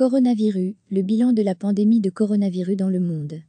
Coronavirus, le bilan de la pandémie de coronavirus dans le monde.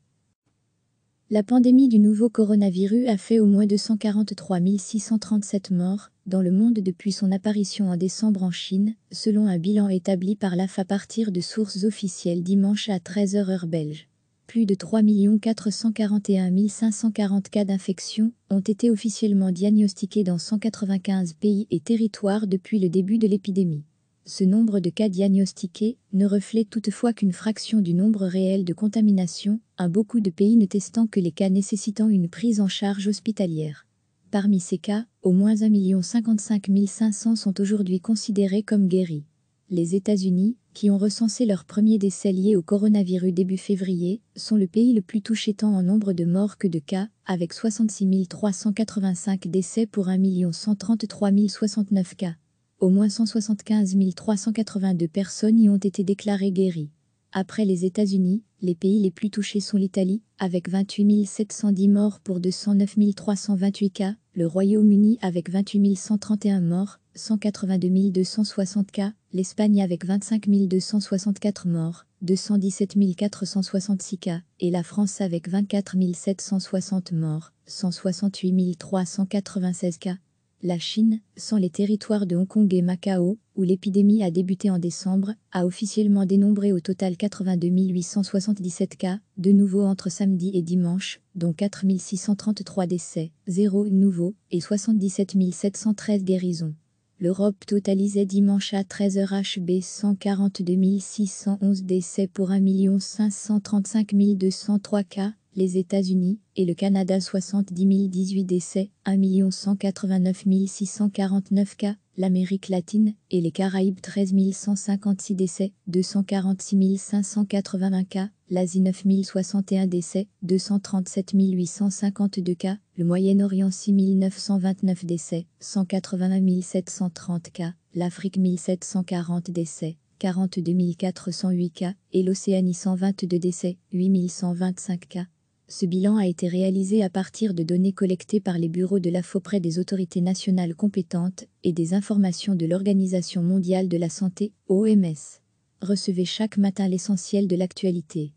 La pandémie du nouveau coronavirus a fait au moins 243 637 morts dans le monde depuis son apparition en décembre en Chine, selon un bilan établi par l'AF à partir de sources officielles dimanche à 13h heure belge. Plus de 3 441 540 cas d'infection ont été officiellement diagnostiqués dans 195 pays et territoires depuis le début de l'épidémie. Ce nombre de cas diagnostiqués ne reflète toutefois qu'une fraction du nombre réel de contaminations, un beaucoup de pays ne testant que les cas nécessitant une prise en charge hospitalière. Parmi ces cas, au moins 1 55 500 sont aujourd'hui considérés comme guéris. Les États-Unis, qui ont recensé leur premier décès lié au coronavirus début février, sont le pays le plus touché tant en nombre de morts que de cas, avec 66 385 décès pour 1 133 069 cas. Au moins 175 382 personnes y ont été déclarées guéries. Après les États-Unis, les pays les plus touchés sont l'Italie, avec 28 710 morts pour 209 328 cas, le Royaume-Uni avec 28 131 morts, 182 260 cas, l'Espagne avec 25 264 morts, 217 466 cas, et la France avec 24 760 morts, 168 396 cas. La Chine, sans les territoires de Hong Kong et Macao, où l'épidémie a débuté en décembre, a officiellement dénombré au total 82 877 cas, de nouveau entre samedi et dimanche, dont 4 633 décès, 0 nouveaux et 77 713 guérisons. L'Europe totalisait dimanche à 13h HB 142 611 décès pour 1 535 203 cas, les États-Unis et le Canada 70 018 décès, 1 189 649 cas, l'Amérique latine et les Caraïbes 13 156 décès, 246 581 cas, l'Asie 9 061 décès, 237 852 cas, le Moyen-Orient 6 929 décès, 181 730 cas, l'Afrique 1740 décès. 42 408 cas et l'Océanie 122 décès, 8 125 cas, ce bilan a été réalisé à partir de données collectées par les bureaux de l'AFO près des autorités nationales compétentes et des informations de l'Organisation mondiale de la santé, OMS. Recevez chaque matin l'essentiel de l'actualité.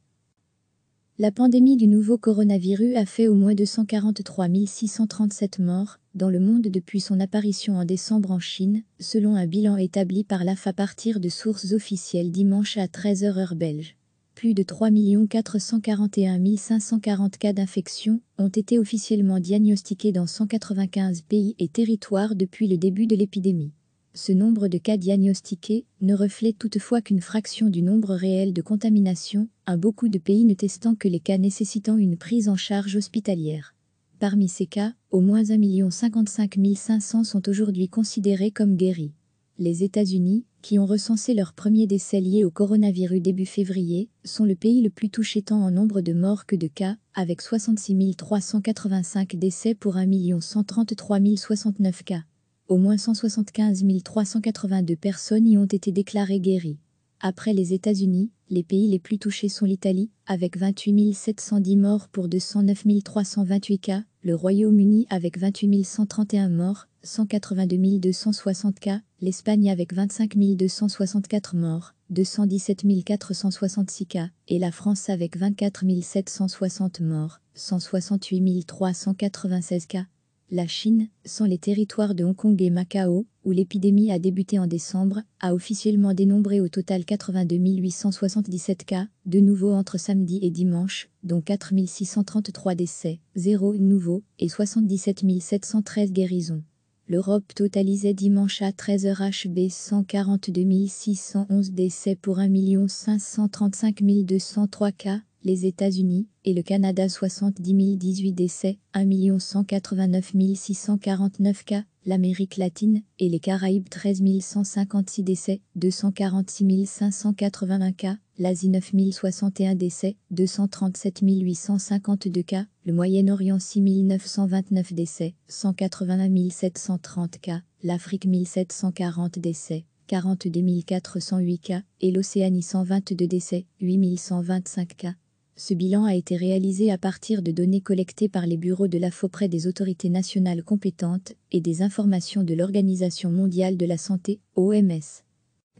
La pandémie du nouveau coronavirus a fait au moins 243 637 morts dans le monde depuis son apparition en décembre en Chine, selon un bilan établi par l'AF à partir de sources officielles dimanche à 13h heure belge plus de 3 441 540 cas d'infection ont été officiellement diagnostiqués dans 195 pays et territoires depuis le début de l'épidémie. Ce nombre de cas diagnostiqués ne reflète toutefois qu'une fraction du nombre réel de contaminations, un beaucoup de pays ne testant que les cas nécessitant une prise en charge hospitalière. Parmi ces cas, au moins 1 55 500 sont aujourd'hui considérés comme guéris. Les États-Unis, qui ont recensé leur premier décès liés au coronavirus début février, sont le pays le plus touché tant en nombre de morts que de cas, avec 66 385 décès pour 1 133 069 cas. Au moins 175 382 personnes y ont été déclarées guéries. Après les États-Unis, les pays les plus touchés sont l'Italie, avec 28 710 morts pour 209 328 cas, le Royaume-Uni avec 28 131 morts, 182 260 cas, l'Espagne avec 25 264 morts, 217 466 cas, et la France avec 24 760 morts, 168 396 cas. La Chine, sans les territoires de Hong Kong et Macao, où l'épidémie a débuté en décembre, a officiellement dénombré au total 82 877 cas, de nouveau entre samedi et dimanche, dont 4 633 décès, 0 nouveaux et 77 713 guérisons. L'Europe totalisait dimanche à 13h HB 142 611 décès pour 1 535 203 cas, les États-Unis et le Canada 70 018 décès, 1 189 649 cas, l'Amérique latine et les Caraïbes 13 156 décès, 246 581 cas, l'Asie 9 061 décès, 237 852 cas, le Moyen-Orient 6 929 décès, 181 730 cas, l'Afrique 1740 décès. 42 408 cas et l'Océanie 122 décès, 8 125 cas. Ce bilan a été réalisé à partir de données collectées par les bureaux de l'AFO près des autorités nationales compétentes et des informations de l'Organisation mondiale de la santé, OMS.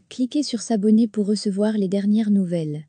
Cliquez sur S'abonner pour recevoir les dernières nouvelles.